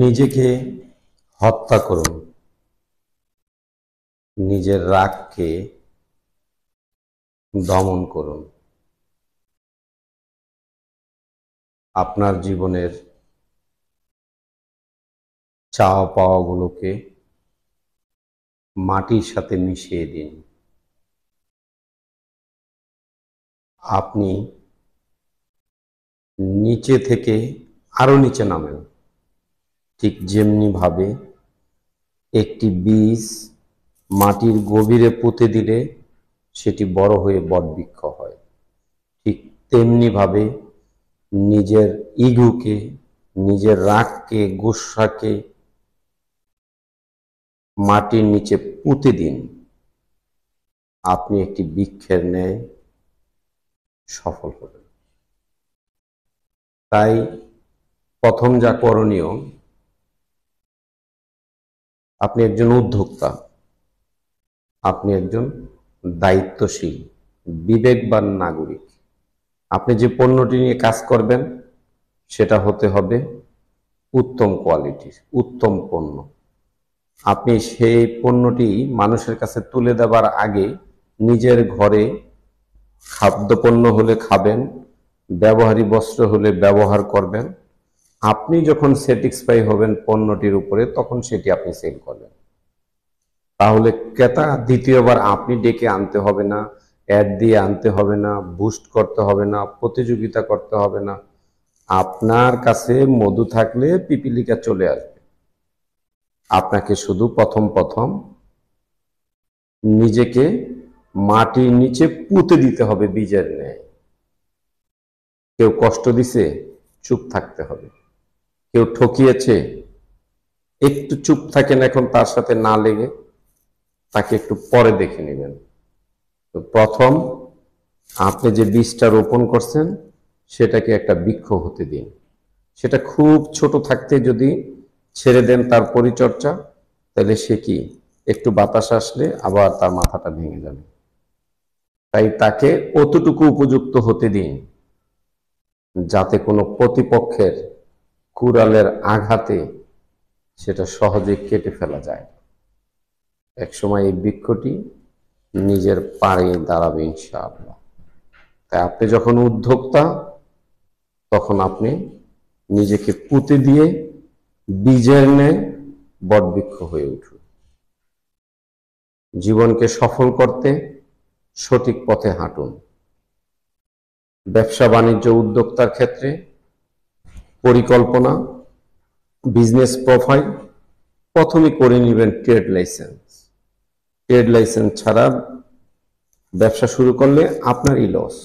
নিজেকে হত্যা করুন নিজের রাগকে দমন করুন আপনার জীবনের চাওয়া পাওয়াগুলোকে মাটির সাথে মিশিয়ে দিন আপনি নিচে থেকে আরো নিচে নামেন ঠিক যেমনিভাবে একটি বীজ মাটির গভীরে পুঁতে দিলে সেটি বড় হয়ে বটবৃক্ষ হয় ঠিক তেমনিভাবে নিজের ইগুকে নিজের রাগকে গুসাকে মাটির নিচে পুঁতে দিন আপনি একটি বৃক্ষের ন্যায় সফল হবেন তাই প্রথম যা করণীয় আপনি একজন উদ্যোক্তা আপনি একজন দায়িত্বশীল বিবেকবান নাগরিক আপনি যে পণ্যটি নিয়ে কাজ করবেন সেটা হতে হবে উত্তম কোয়ালিটির উত্তম পণ্য আপনি সেই পণ্যটি মানুষের কাছে তুলে দেবার আগে নিজের ঘরে খাদ্যপণ্য হলে খাবেন ব্যবহারী বস্ত্র হলে ব্যবহার করবেন আপনি যখন স্যাটিসফাই হবেন পণ্যটির উপরে তখন সেটি আপনি সেল করবেন তাহলে ক্রেতা দ্বিতীয়বার আপনি ডেকে আনতে হবে না অ্যাড দিয়ে আনতে হবে না বুস্ট করতে হবে না প্রতিযোগিতা করতে হবে না আপনার কাছে মধু থাকলে পিপিলিকা চলে আসবে আপনাকে শুধু প্রথম প্রথম নিজেকে মাটির নিচে পুঁতে দিতে হবে বীজের ন্যায় কেউ কষ্ট দিছে চুপ থাকতে হবে কেউ ঠকিয়েছে একটু চুপ থাকেন এখন তার সাথে না লেগে তাকে একটু পরে দেখে নেবেন তো প্রথম আপনি যে বীজটা রোপণ করছেন সেটাকে একটা বৃক্ষ হতে দিন সেটা খুব ছোট থাকতে যদি ছেড়ে দেন তার পরিচর্যা তাহলে সে কি একটু বাতাস আসলে আবার তার মাথাটা ভেঙে যাবে তাই তাকে অতটুকু উপযুক্ত হতে দিন যাতে কোনো প্রতিপক্ষের কুড়ালের আঘাতে সেটা সহজে কেটে ফেলা যায় একসময় এই বৃক্ষটি নিজের পাড়ে দাঁড়াবে ইনশাআল্লাহ তাই আপনি যখন উদ্যোক্তা তখন আপনি নিজেকে পুঁতে দিয়ে বীজের ন্যায় বটবৃক্ষ হয়ে উঠুন জীবনকে সফল করতে সঠিক পথে হাঁটুন ব্যবসা বাণিজ্য উদ্যোক্তার ক্ষেত্রে পরিকল্পনা বিজনেস প্রোফাইল প্রথমে করে নেবেন ট্রেড লাইসেন্স ট্রেড লাইসেন্স ছাড়া ব্যবসা শুরু করলে আপনারই লস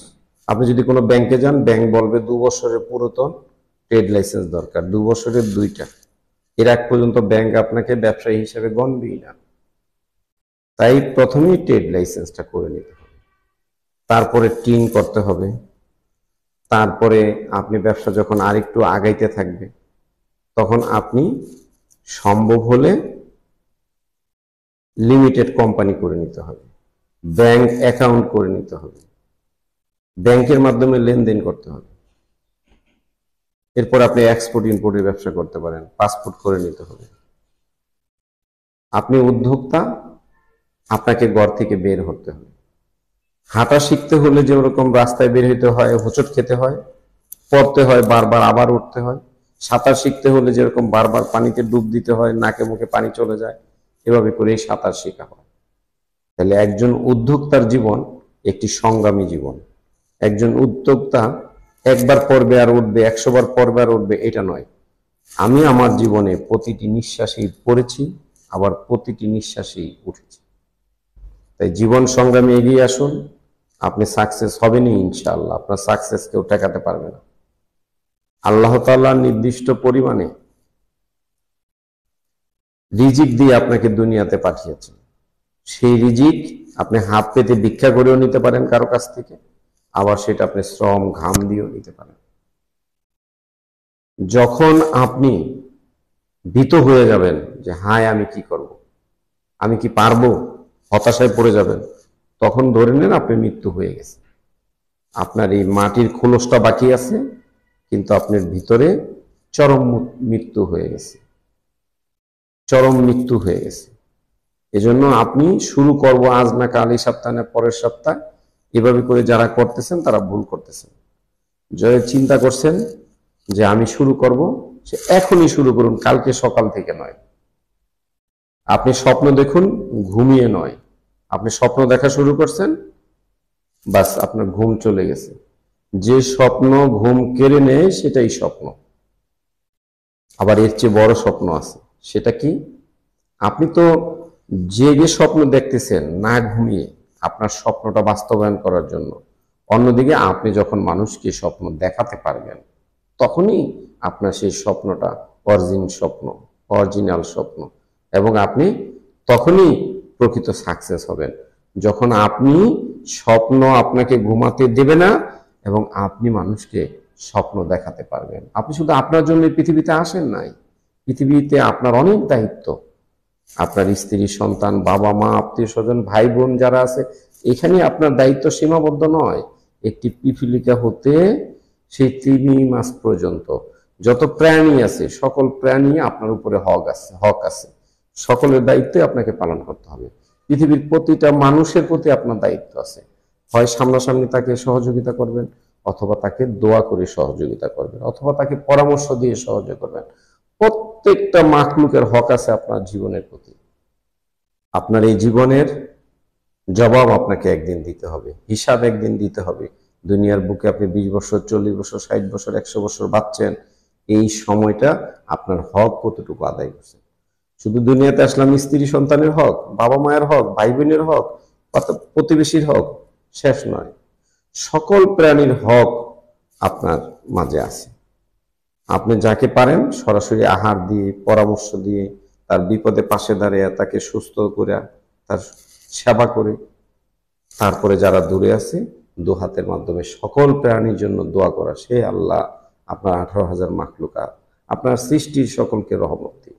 আপনি যদি কোনো ব্যাংকে যান ব্যাংক বলবে দু বছরের পুরাতন ট্রেড লাইসেন্স দরকার দু বছরের দুইটা এর আগ পর্যন্ত ব্যাংক আপনাকে ব্যবসায়ী হিসেবে গণবেই না তাই প্রথমেই ট্রেড লাইসেন্সটা করে নিতে হবে তারপরে টিন করতে হবে তারপরে আপনি ব্যবসা যখন আরেকটু আগাইতে থাকবে তখন আপনি সম্ভব হলে লিমিটেড কোম্পানি করে নিতে হবে ব্যাংক অ্যাকাউন্ট করে নিতে হবে ব্যাংকের মাধ্যমে লেনদেন করতে হবে এরপর আপনি এক্সপোর্ট ইম্পোর্টের ব্যবসা করতে পারেন পাসপোর্ট করে নিতে হবে আপনি উদ্যোক্তা আপনাকে ঘর থেকে বের হতে হবে হাঁটা শিখতে হলে যে ওরকম রাস্তায় বের হইতে হয় হোঁচট খেতে হয় পড়তে হয় বারবার আবার উঠতে হয় সাঁতার শিখতে হলে যেরকম বারবার পানিতে ডুব দিতে হয় নাকে মুখে পানি চলে যায় এভাবে করে সাঁতার শেখা হয় তাহলে একজন উদ্যোক্তার জীবন একটি সংগ্রামী জীবন একজন উদ্যোক্তা একবার পড়বে আর উঠবে একশো বার পড়বে আর উঠবে এটা নয় আমি আমার জীবনে প্রতিটি নিঃশ্বাসেই পড়েছি আবার প্রতিটি নিঃশ্বাসেই উঠেছি তাই জীবন সংগ্রামে এগিয়ে আসুন আপনি সাকসেস হবেনই ইনশাল্লাহ আপনার সাকসেস কেউ ঠেকাতে পারবে না আল্লাহ তাল্লাহ নির্দিষ্ট পরিমাণে রিজিক দিয়ে আপনাকে দুনিয়াতে পাঠিয়েছেন সেই রিজিক আপনি হাত পেতে ভিক্ষা করেও নিতে পারেন কারো কাছ থেকে আবার সেটা আপনি শ্রম ঘাম দিয়েও নিতে পারেন যখন আপনি ভীত হয়ে যাবেন যে হায় আমি কি করব আমি কি পারবো হতাশায় পড়ে যাবেন তখন ধরে নেন আপনি মৃত্যু হয়ে গেছে আপনার এই মাটির খোলসটা বাকি আছে কিন্তু আপনার ভিতরে চরম মৃত্যু হয়ে গেছে চরম মৃত্যু হয়ে গেছে এজন্য আপনি শুরু করব আজ না কাল এই সপ্তাহ না পরের সপ্তাহ এভাবে করে যারা করতেছেন তারা ভুল করতেছেন জয় চিন্তা করছেন যে আমি শুরু করব সে এখনই শুরু করুন কালকে সকাল থেকে নয় আপনি স্বপ্ন দেখুন ঘুমিয়ে নয় আপনি স্বপ্ন দেখা শুরু করছেন বাস আপনার ঘুম চলে গেছে যে স্বপ্ন ঘুম কেড়ে নেয় সেটাই স্বপ্ন আবার এর চেয়ে বড় স্বপ্ন আছে সেটা কি আপনি তো জেগে স্বপ্ন দেখতেছেন না ঘুমিয়ে আপনার স্বপ্নটা বাস্তবায়ন করার জন্য অন্যদিকে আপনি যখন মানুষকে স্বপ্ন দেখাতে পারবেন তখনই আপনার সেই স্বপ্নটা অরিজিন স্বপ্ন অরিজিনাল স্বপ্ন এবং আপনি তখনই প্রকৃত সাকসেস হবেন যখন আপনি স্বপ্ন আপনাকে ঘুমাতে দেবে না এবং আপনি মানুষকে স্বপ্ন দেখাতে পারবেন আপনি শুধু আপনার জন্য পৃথিবীতে আসেন নাই পৃথিবীতে আপনার অনেক দায়িত্ব আপনার স্ত্রী সন্তান বাবা মা আত্মীয় স্বজন ভাই বোন যারা আছে এখানে আপনার দায়িত্ব সীমাবদ্ধ নয় একটি পিপিলিকা হতে সেই তিন মাস পর্যন্ত যত প্রাণী আছে সকল প্রাণী আপনার উপরে হক আছে হক আছে সকলের দায়িত্ব আপনাকে পালন করতে হবে পৃথিবীর প্রতিটা মানুষের প্রতি আপনার দায়িত্ব আছে হয় সামনাসামনি তাকে সহযোগিতা করবেন অথবা তাকে দোয়া করে সহযোগিতা করবেন অথবা তাকে পরামর্শ দিয়ে সহযোগ করবেন প্রত্যেকটা মাকলুকের হক আছে আপনার জীবনের প্রতি আপনার এই জীবনের জবাব আপনাকে একদিন দিতে হবে হিসাব একদিন দিতে হবে দুনিয়ার বুকে আপনি বিশ বছর চল্লিশ বছর ষাট বছর একশো বছর বাঁচছেন এই সময়টা আপনার হক কতটুকু আদায় করছেন শুধু দুনিয়াতে আসলাম স্ত্রী সন্তানের হক বাবা মায়ের হক ভাই বোনের হক প্রতিবেশীর হক শেষ নয় সকল প্রাণীর হক আপনার মাঝে আছে আপনি যাকে পারেন সরাসরি আহার দিয়ে পরামর্শ দিয়ে তার বিপদে পাশে দাঁড়িয়ে তাকে সুস্থ করে তার সেবা করে তারপরে যারা দূরে আছে দু হাতের মাধ্যমে সকল প্রাণীর জন্য দোয়া করা সে আল্লাহ আপনার আঠারো হাজার মাখলুকা আপনার সৃষ্টির সকলকে রহমত দিয়ে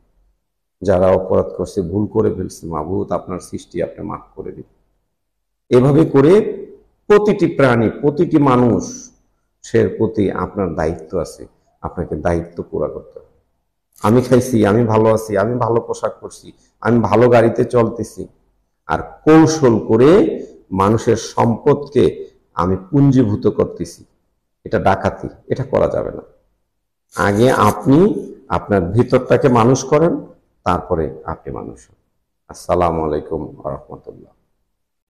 যারা অপরাধ করছে ভুল করে ফেলছে মাভূত আপনার সৃষ্টি আপনি মাফ করে দিন এভাবে করে প্রতিটি প্রাণী প্রতিটি মানুষ সের প্রতি আপনার দায়িত্ব আছে আপনাকে দায়িত্ব পুরা করতে হবে আমি খাইছি আমি ভালো আছি আমি ভালো পোশাক করছি আমি ভালো গাড়িতে চলতেছি আর কৌশল করে মানুষের সম্পদকে আমি পুঞ্জীভূত করতেছি এটা ডাকাতি এটা করা যাবে না আগে আপনি আপনার ভিতরটাকে মানুষ করেন তারপরে আপনি মানুষ আসসালামু আলাইকুম রহমতুল্লাহ